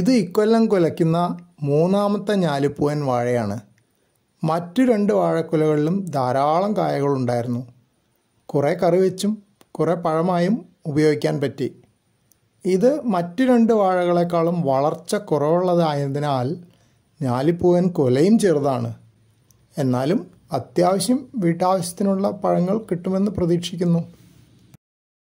ഇത് ഇക്കൊല്ലം കുലയ്ക്കുന്ന മൂന്നാമത്തെ ഞാലിപ്പൂവൻ വാഴയാണ് മറ്റു രണ്ട് വാഴക്കുലകളിലും ധാരാളം കായകളുണ്ടായിരുന്നു കുറേ കറി വെച്ചും കുറേ പഴമായും ഉപയോഗിക്കാൻ പറ്റി ഇത് മറ്റു രണ്ട് വാഴകളെക്കാളും വളർച്ച കുറവുള്ളതായതിനാൽ ഞാലിപ്പൂവൻ കൊലയും ചെറുതാണ് എന്നാലും അത്യാവശ്യം വീട്ടാവശ്യത്തിനുള്ള പഴങ്ങൾ കിട്ടുമെന്ന് പ്രതീക്ഷിക്കുന്നു